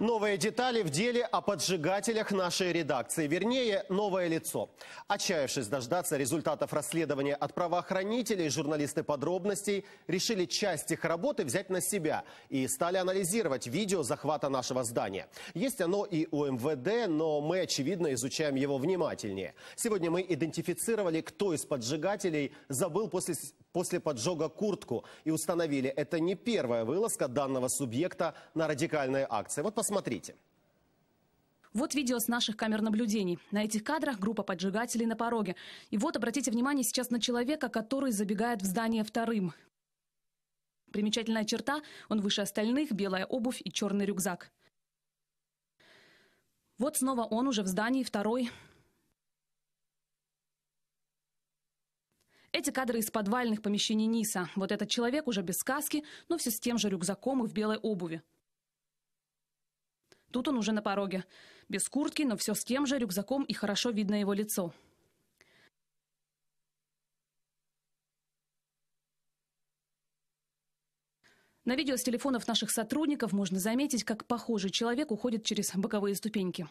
Новые детали в деле о поджигателях нашей редакции. Вернее, новое лицо. Отчаявшись дождаться результатов расследования от правоохранителей, журналисты подробностей решили часть их работы взять на себя и стали анализировать видео захвата нашего здания. Есть оно и у МВД, но мы, очевидно, изучаем его внимательнее. Сегодня мы идентифицировали, кто из поджигателей забыл после, после поджога куртку и установили, это не первая вылазка данного субъекта на радикальные акции. Вот посмотрите. Вот видео с наших камер наблюдений. На этих кадрах группа поджигателей на пороге. И вот обратите внимание сейчас на человека, который забегает в здание вторым. Примечательная черта – он выше остальных, белая обувь и черный рюкзак. Вот снова он уже в здании второй. Эти кадры из подвальных помещений НИСа. Вот этот человек уже без каски, но все с тем же рюкзаком и в белой обуви. Тут он уже на пороге. Без куртки, но все с тем же рюкзаком и хорошо видно его лицо. На видео с телефонов наших сотрудников можно заметить, как похожий человек уходит через боковые ступеньки.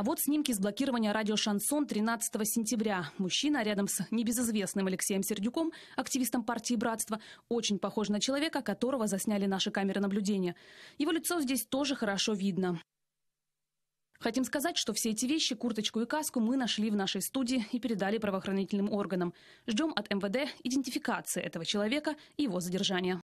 А вот снимки с блокирования радио «Шансон» 13 сентября. Мужчина рядом с небезызвестным Алексеем Сердюком, активистом партии «Братство», очень похож на человека, которого засняли наши камеры наблюдения. Его лицо здесь тоже хорошо видно. Хотим сказать, что все эти вещи, курточку и каску, мы нашли в нашей студии и передали правоохранительным органам. Ждем от МВД идентификации этого человека и его задержания.